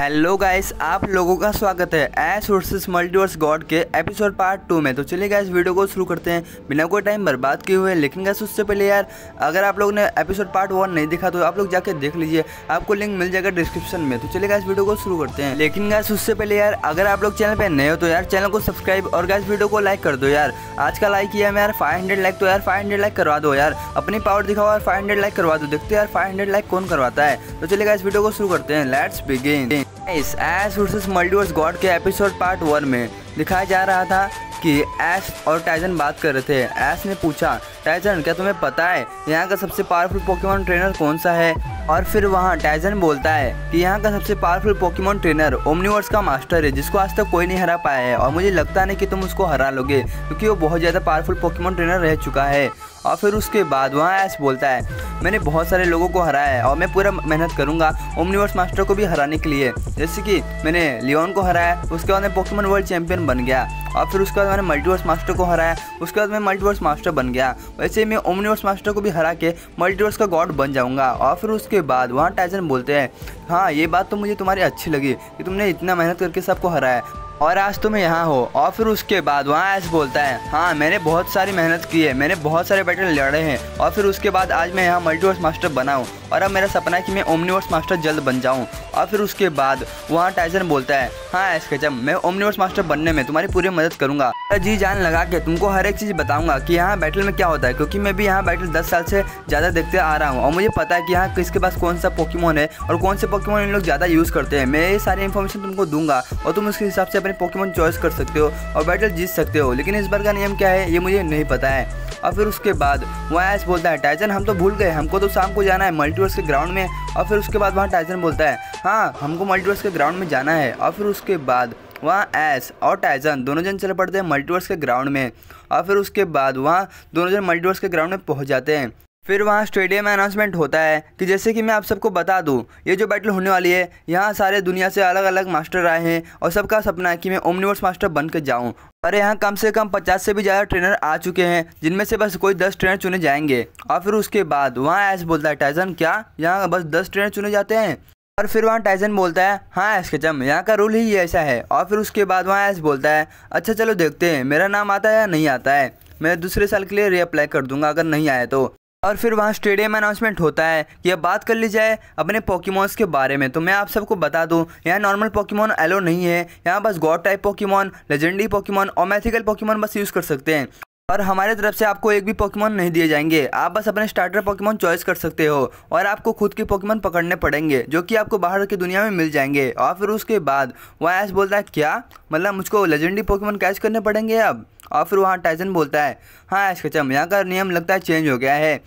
hello guys आप लोगों का स्वागत है एस वर्सेस मल्टीवर्स गॉड के एपिसोड पार्ट टू में तो चलिए गाइस वीडियो को शुरू करते हैं बिना कोई टाइम बर्बाद किए हुए लेकिन गैस उससे पहले यार अगर आप लोग ने एपिसोड पार्ट वन नहीं देखा तो आप लोग जाके देख लीजिए आपको लिंक मिल जाएगा डिस्क्रिप्शन में तो चलिए गाइस वीडियो को शुरू करते हैं लेकिन गैस उससे पहले यार अगर आप लोग चैनल पर नए हो तो यार चैनल को सब्सक्राइब और गैस वीडियो को लाइक कर दो यार आज का लाइक किया मैं यार फाइव लाइक तो यार फाइव लाइक करवा दो यार अपनी पावर दिखाओ यार फाइव लाइक करवा दो देखते यार फाइव लाइक कौन करवाता है तो चलिए गाइस वीडियो को शुरू करते हैं लेट्स बिगिन इस एश वर्सेस मल्टीवर्स गॉड के एपिसोड पार्ट वन में दिखाया जा रहा था कि एस और टाइजन बात कर रहे थे एस ने पूछा टाइजन क्या तुम्हें पता है यहाँ का सबसे पावरफुल पोकेमोन ट्रेनर कौन सा है और फिर वहाँ टाइजन बोलता है कि यहाँ का सबसे पावरफुल पोकेमोन ट्रेनर ओमनीवर्स का मास्टर है जिसको आज तक तो कोई नहीं हरा पाया है और मुझे लगता नहीं कि तुम उसको हरा लोगे क्योंकि वो बहुत ज़्यादा पावरफुल पोकेमॉन ट्रेनर रह चुका है और फिर उसके बाद वहाँ ऐस बोलता है मैंने बहुत सारे लोगों को हराया है और मैं पूरा मेहनत करूँगा ओमनिवर्स मास्टर को भी हराने के लिए जैसे कि मैंने लियोन को हराया उसके बाद मैं पोकेमन वर्ल्ड चैंपियन बन गया और फिर उसके बाद मैंने मल्टीवर्स मास्टर को हराया उसके बाद मैं मल्टीवर्स मास्टर बन गया वैसे मैं ओमनिवर्स मास्टर को भी हरा के मल्टीवर्स का गॉड बन जाऊँगा और फिर उसके बाद वहाँ टाइजन बोलते हैं हाँ ये बात तो मुझे तुम्हारी अच्छी लगी कि तुमने इतना मेहनत करके सबको हराया और आज तुम यहाँ हो और फिर उसके बाद वहाँ ऐसे बोलता है हाँ मैंने बहुत सारी मेहनत की है मैंने बहुत सारे बैटल लड़े हैं और फिर उसके बाद आज मैं यहाँ मल्टीवर्स मास्टर बना हूँ और अब मेरा सपना है कि मैं ओमनीवर्स मास्टर जल्द बन जाऊँ और फिर उसके बाद वहाँ टाइजन बोलता है हाँ एस के मैं ओमनीवर्स मास्टर बनने में तुम्हारी पूरी मदद करूँगा जी जान लगा के तुमको हर एक चीज़ बताऊंगा कि यहाँ बैटल में क्या होता है क्योंकि मैं भी यहाँ बैटल दस साल से ज़्यादा देखते आ रहा हूँ और मुझे पता है कि यहाँ किसके पास कौन सा पोकीमोन है और कौन से पोकीमोन इन लोग ज़्यादा यूज़ करते हैं मैं ये सारी इन्फॉर्मेशन तुमको दूंगा और तुम उसके हिसाब से अपने पोकेमोन चॉइस कर सकते हो और बैटल जीत सकते हो लेकिन इस बार का नियम क्या है ये मुझे नहीं पता है और फिर उसके बाद वहाँ ऐस बोलता है टाइजन हम तो भूल गए हमको तो शाम को जाना है मल्टीवर्स के ग्राउंड में और फिर उसके बाद वहाँ टाइजन बोलता है हाँ हमको मल्टीवर्स के ग्राउंड में जाना है और फिर उसके बाद वहाँ एस और टाइजन दोनों जन चले पड़ते हैं मल्टीवर्स के ग्राउंड में और फिर उसके बाद वहाँ दोनों जन मल्टीवर्स के ग्राउंड में पहुँच जाते हैं फिर वहाँ स्टेडियम में अनाउंसमेंट होता है कि जैसे कि मैं आप सबको बता दूँ ये जो बैटल होने वाली है यहाँ सारे दुनिया से अलग अलग मास्टर आए हैं और सबका सपना है कि मैं ओमनिवर्स मास्टर बन के जाऊँ और यहाँ कम से कम पचास से भी ज़्यादा ट्रेनर आ चुके हैं जिनमें से बस कोई दस ट्रेनर चुने जाएंगे और फिर उसके बाद वहाँ ऐस बोलता है टाइजन क्या यहाँ बस दस ट्रेनर चुने जाते हैं और फिर वहाँ टाइजन बोलता है हाँ एस चम यहाँ का रूल ही ऐसा है और फिर उसके बाद वहाँ एस बोलता है अच्छा चलो देखते हैं मेरा नाम आता है या नहीं आता है मैं दूसरे साल के लिए रीअप्लाई कर दूंगा अगर नहीं आया तो और फिर वहाँ स्टेडियम अनाउंसमेंट होता है अब बात कर ली जाए अपने पोकीमोन्स के बारे में तो मैं आप सबको बता दूँ यहाँ नॉर्मल पोकीमोन एलो नहीं है यहाँ बस god type Pokemon legendary Pokemon और मैथिकल पोकीमोन बस यूज़ कर सकते हैं और हमारे तरफ से आपको एक भी पोकेमॉन नहीं दिए जाएंगे आप बस अपने स्टार्टर पोकेमॉन चॉइस कर सकते हो और आपको खुद के पोकेमॉन पकड़ने पड़ेंगे जो कि आपको बाहर की दुनिया में मिल जाएंगे और फिर उसके बाद वह ऐस बोलता है क्या मतलब मुझको लेजेंडी पोकेमॉन कैच करने पड़ेंगे अब और फिर वहाँ टाइजन बोलता है हाँ ऐश कचम यहाँ का नियम लगता है चेंज हो गया है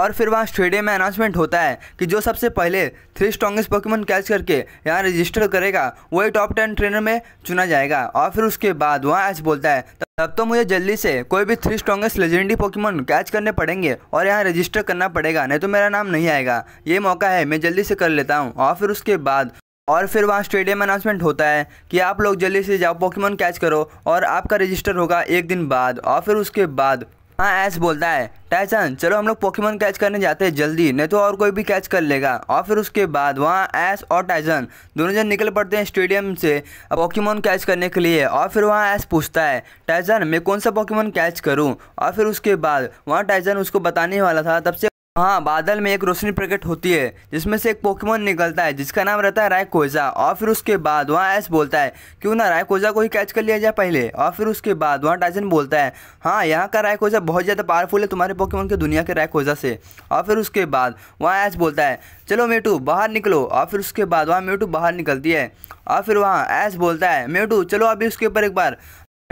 और फिर वहाँ स्टेडियम में अनाउंसमेंट होता है कि जो सबसे पहले थ्री स्ट्रॉन्गेस्ट पोकेमॉन कैच करके यहाँ रजिस्टर करेगा वही टॉप टेन ट्रेनर में चुना जाएगा और फिर उसके बाद वहाँ ऐश बोलता है तब तो मुझे जल्दी से कोई भी three strongest legendary Pokemon catch करने पड़ेंगे और यहाँ रजिस्टर करना पड़ेगा नहीं तो मेरा नाम नहीं आएगा ये मौका है मैं जल्दी से कर लेता हूँ और फिर उसके बाद और फिर वहाँ स्टेडियम अनाउंसमेंट होता है कि आप लोग जल्दी से जाओ पोकेमोन कैच करो और आपका रजिस्टर होगा एक दिन बाद और फिर उसके बाद हाँ ऐस बोलता है टाइसन चलो हम लोग पोकेमोन कैच करने जाते हैं जल्दी नहीं तो और कोई भी कैच कर लेगा और फिर उसके बाद वहाँ ऐस और टाइसन दोनों जन निकल पड़ते हैं स्टेडियम से पोकेमोन कैच करने के लिए और फिर वहाँ ऐस पूछता है टाइसन मैं कौन सा पोकेमोन कैच करूँ और फिर उसके बाद वहाँ टाइसन उसको बताने वाला था तब से हाँ बादल में एक रोशनी प्रकट होती है जिसमें से एक पोकेमोन निकलता है जिसका नाम रहता है रायकोजा और फिर उसके बाद वहाँ ऐस बोलता है क्यों ना रायकोजा को ही कैच कर लिया जाए पहले और फिर उसके बाद वहाँ टाइजन बोलता है हाँ यहाँ का रायकोजा बहुत ज़्यादा पावरफुल है तुम्हारे पोकेमोन के दुनिया के रायकोजा से और फिर उसके बाद वहाँ ऐस बोलता है चलो मेटू बाहर निकलो और फिर उसके बाद वहाँ मेटू बाहर निकलती है और फिर वहाँ ऐस बोलता है मेटू चलो अभी उसके ऊपर एक बार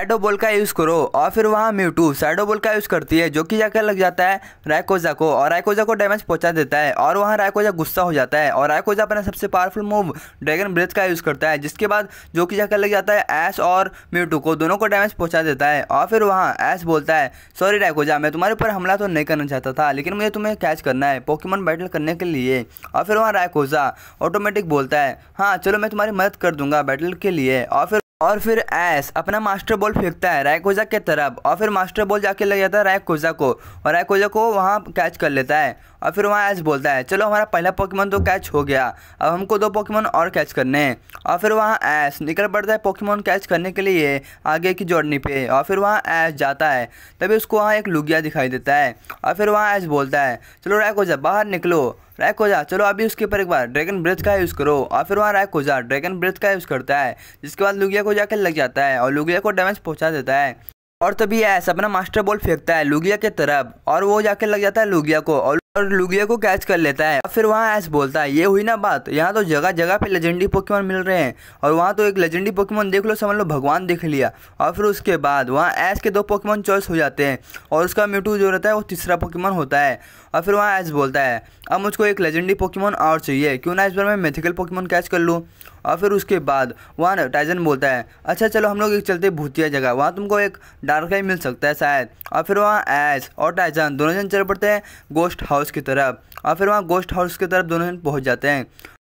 शैडो बॉल का यूज़ करो और फिर वहाँ म्यूटू शैडो बॉल का यूज़ करती है जो कि जाकर लग जाता है रायकोजा को और रायकोजा को डैमेज पहुंचा देता है और वहाँ रायकोजा गुस्सा हो जाता है और रायकोजा अपना सबसे पावरफुल मूव ड्रैगन ब्रेथ का यूज़ करता है जिसके बाद जो कि जाकर लग जाता है ऐश और म्यूटू को दोनों को डैमेज पहुँचा देता है और फिर वहाँ ऐश बोलता है सॉरी रायकोजा मैं तुम्हारे ऊपर हमला तो नहीं करना चाहता था लेकिन मुझे तुम्हें कैच करना है पोकीमन बैटल करने के लिए और फिर वहाँ रायकोजा ऑटोमेटिक बोलता है हाँ चलो मैं तुम्हारी मदद कर दूंगा बैटल के लिए और फिर और फिर ऐस अपना मास्टर बॉल फेंकता है रायकोजा के तरफ और फिर मास्टर बॉल जाके लग जाता है रायकोजा को और रायकोजा को वहाँ कैच कर लेता है और फिर वहाँ ऐस बोलता है चलो हमारा पहला पोकेमन तो कैच हो गया अब हमको दो पॉकीमोन और कैच करने हैं और फिर वहाँ ऐस निकल पड़ता है पोकेमोन कैच करने के लिए आगे की जोड़नी पे और फिर वहाँ ऐस जाता है तभी उसको वहाँ एक लुगिया दिखाई देता है और फिर वहाँ ऐस बोलता है चलो रायकोजा बाहर निकलो रैक हो जा चलो अभी उसके ऊपर एक बार ड्रैगन ब्रेथ का यूज़ करो और फिर वहाँ रैक हो जा ड्रैगन ब्रेथ का यूज़ करता है जिसके बाद लुगिया को जाकर लग जाता है और लुगिया को डैमेज पहुँचा देता है और तभी ऐसा अपना मास्टर बॉल फेंकता है लुगिया के तरफ और वो जाकर लग जाता है लुगिया को और और लुगिया को कैच कर लेता है फिर वहाँ ऐस बोलता है ये हुई ना बात यहाँ तो जगह जगह पे लेजेंडी पोकेमोन मिल रहे हैं और वहाँ तो एक लेजेंडी पोकेमोन देख लो समझ लो भगवान देख लिया और फिर उसके बाद वहाँ ऐस के दो पोकेमोन चॉइस हो जाते हैं और उसका म्यूटू जो रहता है वो तीसरा पोकेमोन होता है और फिर वहाँ ऐस बोलता है अब मुझको एक लेजेंडी पोकेमोन और चाहिए क्यों ना इस बार मैं मेथिकल पोकेमोन कैच कर लूँ और फिर उसके बाद वहाँ टाइजन बोलता है अच्छा चलो हम लोग एक चलते भूतिया जगह वहाँ तुमको एक डार्क मिल सकता है शायद और फिर वहाँ ऐस और टाइजन दोनों जन चल पड़ते हैं गोस्ट हाउस हाउस की तरफ और फिर वहाँ गोस्ट हाउस की तरफ दोनों पहुँच जाते हैं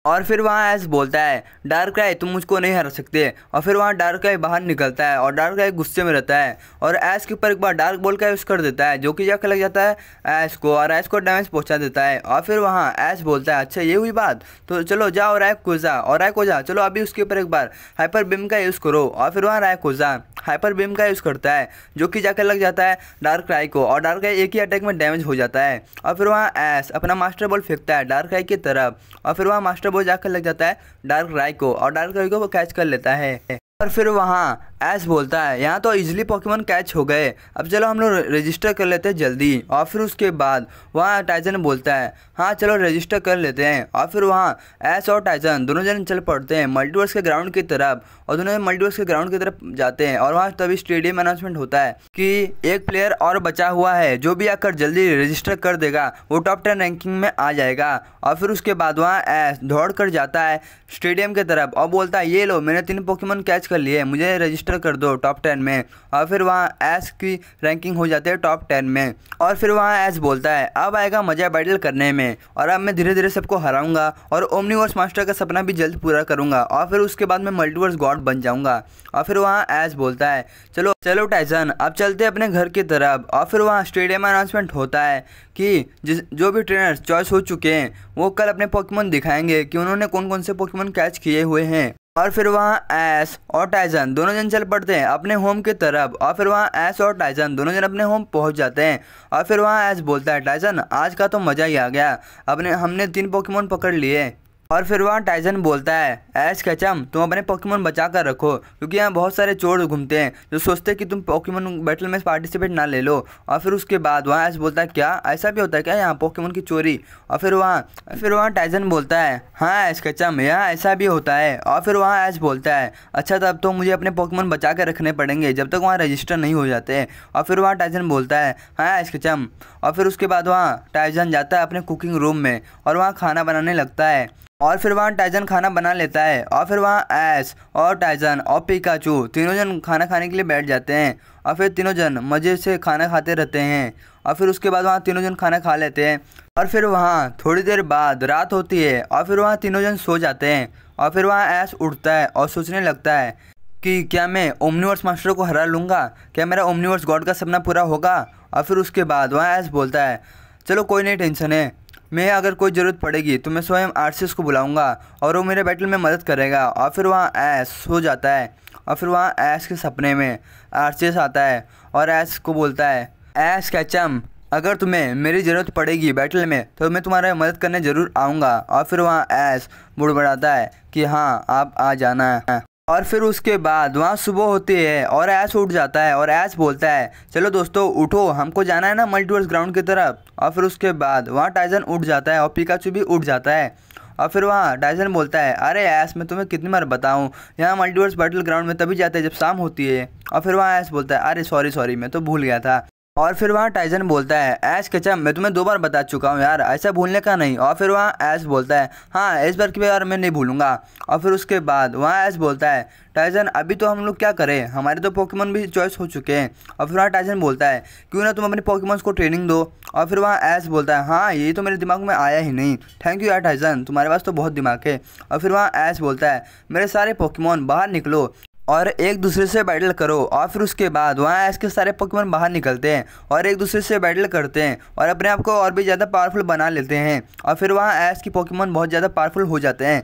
और फिर वहाँ ऐस बोलता है डार्क राय तुम मुझको नहीं हरा सकते और फिर वहाँ डार्क राय बाहर निकलता है और डार्क राय गुस्से में रहता है और ऐस के ऊपर एक बार डार्क बोल का यूज़ कर देता है जो कि जाकर लग जाता है ऐस को और ऐस को डैमेज पहुँचा देता है और फिर वहाँ ऐस बोलता है अच्छा ये हुई बात तो चलो जाओ राय जा और राय जा चलो अभी उसके ऊपर एक बार हाइपर बिम का यूज़ करो और फिर वहाँ राय जा हाइपर बीम का यूज़ करता है जो कि जाकर लग जाता है डार्क राय को और डार्क राय एक ही अटैक में डैमेज हो जाता है और फिर वहाँ एस अपना मास्टर बॉल फेंकता है डार्क राय की तरफ और फिर वहाँ मास्टर बॉल जाकर लग जाता है डार्क राय को और डार्क राय को वो कैच कर लेता है और फिर वहाँ ऐस बोलता है यहाँ तो इजिली पॉकीमोन कैच हो गए अब चलो हम लोग रजिस्टर कर लेते हैं जल्दी और फिर उसके बाद वहाँ टाइजन बोलता है हाँ चलो रजिस्टर कर लेते हैं और फिर वहाँ ऐश और टाइजन दोनों जन चल पड़ते हैं मल्टीवर्स के ग्राउंड की तरफ और दोनों मल्टीवर्स के ग्राउंड की तरफ जाते हैं और वहाँ तभी स्टेडियम अनाउंसमेंट होता है कि एक प्लेयर और बचा हुआ है जो भी आकर जल्दी रजिस्टर कर देगा वो टॉप टेन रैंकिंग में आ जाएगा और फिर उसके बाद वहाँ ऐश दौड़ कर जाता है स्टेडियम की तरफ और बोलता है ये लो मैंने तीन पॉकीमोन कैच कर लिए मुझे रजिस्टर एंटर कर दो टॉप टेन में और फिर वहाँ एस की रैंकिंग हो जाती है टॉप टेन में और फिर वहाँ एस बोलता है अब आएगा मज़ा बैटल करने में और अब मैं धीरे धीरे सबको हराऊंगा और ओमनीवर्स मास्टर का सपना भी जल्द पूरा करूंगा और फिर उसके बाद मैं मल्टीवर्स गॉड बन जाऊँगा और फिर वहाँ एस बोलता है चलो चलो टाइजन अब चलते अपने घर की तरफ और फिर वहाँ स्टेडियम अनाउंसमेंट होता है कि जिस जो भी ट्रेनर्स चॉइस हो चुके हैं वो कल अपने पोकेमोन दिखाएंगे कि उन्होंने कौन कौन से पोकेमोन कैच किए हुए हैं और फिर वहाँ एस और टाइजन दोनों जन चल पड़ते हैं अपने होम की तरफ और फिर वहाँ एस और टाइजन दोनों जन अपने होम पहुँच जाते हैं और फिर वहाँ एस बोलता है टाइजन आज का तो मज़ा ही आ गया अपने हमने तीन पोकेमोन पकड़ लिए और फिर वहाँ टाइजन बोलता है ऐश कचम तुम अपने पॉकीमोन बचा कर रखो क्योंकि यहाँ बहुत सारे चोर घूमते हैं जो सोचते हैं कि तुम पॉकीमोन बैटल में पार्टिसिपेट ना ले लो और फिर उसके बाद वहाँ ऐश बोलता है क्या ऐसा भी होता है क्या यहाँ पॉकीमोन की चोरी और फिर वहाँ फिर वहाँ टाइजन बोलता है हाँ ऐश कचम यहाँ ऐसा भी होता है और फिर वहाँ ऐश बोलता है अच्छा तब तो मुझे अपने पॉकीमोन बचा कर रखने पड़ेंगे जब तक वहाँ रजिस्टर नहीं हो जाते और फिर वहाँ टाइजन बोलता है हाँ ऐश कचम और फिर उसके बाद वहाँ टाइजन जाता है अपने कुकिंग रूम में और वहाँ खाना बनाने लगता है और फिर वहाँ टाइजन खाना बना लेता है है और फिर वहाँ ऐश और टाइजन और पिकाचू तीनों जन खाना खाने के लिए बैठ जाते हैं और फिर तीनों जन मज़े से खाना खाते रहते हैं और फिर उसके बाद वहाँ तीनों जन खाना खा लेते हैं और फिर वहाँ थोड़ी देर बाद रात होती है और फिर वहाँ तीनों जन सो जाते हैं और फिर वहाँ ऐश उठता है और सोचने लगता है कि क्या मैं ओमनीवर्स मास्टर को हरा लूँगा क्या मेरा ओमनीवर्स गॉड का सपना पूरा होगा और फिर उसके बाद वहाँ ऐश बोलता है चलो कोई नहीं टेंशन है मैं अगर कोई ज़रूरत पड़ेगी तो मैं स्वयं आरसीएस को बुलाऊंगा और वो मेरे बैटल में मदद करेगा और फिर वहाँ ऐस हो जाता है और फिर वहाँ ऐस के सपने में आरसीएस आता है और ऐस को बोलता है ऐस कैचम अगर तुम्हें मेरी ज़रूरत पड़ेगी बैटल में तो मैं तुम्हारा मदद करने ज़रूर आऊँगा और फिर वहाँ ऐस बुड़बड़ाता है कि हाँ आप आ जाना है और फिर उसके बाद वहाँ सुबह होती है और ऐश उठ जाता है और ऐश बोलता है चलो दोस्तों उठो हमको जाना है ना मल्टीवर्स ग्राउंड की तरफ और फिर उसके बाद वहाँ टाइजन उठ जाता है और पिकाचू भी उठ जाता है और फिर वहाँ टाइजन बोलता है अरे ऐश मैं तुम्हें कितनी बार बताऊँ यहाँ मल्टीवर्स बैटल ग्राउंड में तभी जाते हैं जब शाम होती है और फिर वहाँ ऐश बोलता है अरे सॉरी सॉरी मैं तो भूल गया था और फिर वहाँ टाइजन बोलता है ऐश कचम मैं तुम्हें दो बार बता चुका हूँ यार ऐसा भूलने का नहीं और फिर वहाँ ऐश बोलता है हाँ इस बार की बार मैं नहीं भूलूंगा और फिर उसके बाद वहाँ ऐश बोलता है टाइजन अभी तो हम लोग क्या करें हमारे तो पोकेमोन भी चॉइस हो चुके हैं और फिर वहाँ टाइजन बोलता है क्यों ना तुम अपने पोकेमोन को ट्रेनिंग दो और फिर वहाँ ऐश बोलता है हाँ ये तो मेरे दिमाग में आया ही नहीं थैंक यू यार टाइजन तुम्हारे पास तो बहुत दिमाग है और फिर वहाँ ऐश बोलता है मेरे सारे पोकेमोन बाहर निकलो और एक दूसरे से बैटल करो और फिर उसके बाद वहाँ ऐश के सारे पकवान बाहर निकलते हैं और एक दूसरे से बैटल करते हैं और अपने आप को और भी ज़्यादा पावरफुल बना लेते हैं और फिर वहाँ ऐस की पॉकीमोन बहुत ज़्यादा पावरफुल हो जाते हैं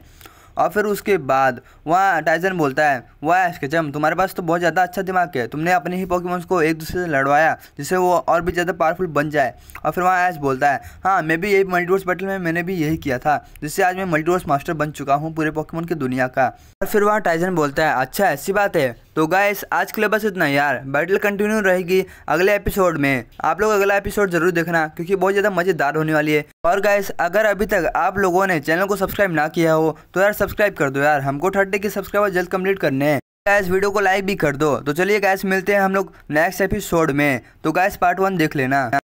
और फिर उसके बाद वहाँ टाइजन बोलता है वाह एस्केचम तुम्हारे पास तो बहुत ज़्यादा अच्छा दिमाग है तुमने अपने ही पॉकीमोन्स को एक दूसरे से लड़वाया जिससे वो और भी ज़्यादा पावरफुल बन जाए और फिर वहाँ ऐश बोलता है हाँ मैं भी यही मल्टीवर्स बैटल में मैंने भी यही किया था जिससे आज मैं मल्टीवर्स मास्टर बन चुका हूँ पूरे पॉकीमोन की दुनिया का और फिर वहाँ टाइजन बोलता है अच्छा ऐसी बात है तो गाइस आज के लिए बस इतना यार बैटल कंटिन्यू रहेगी अगले एपिसोड में आप लोग अगला एपिसोड जरूर देखना क्योंकि बहुत ज़्यादा मज़ेदार होने वाली है और गाइस अगर अभी तक आप लोगों ने चैनल को सब्सक्राइब ना किया हो तो यार सब्सक्राइब कर दो यार हमको थर्टी के सब्सक्राइबर जल्द कम्प्लीट करने हैं वीडियो को लाइक भी कर दो तो चलिए गैस मिलते हैं हम लोग नेक्स्ट एपिसोड में तो गैस पार्ट वन देख लेना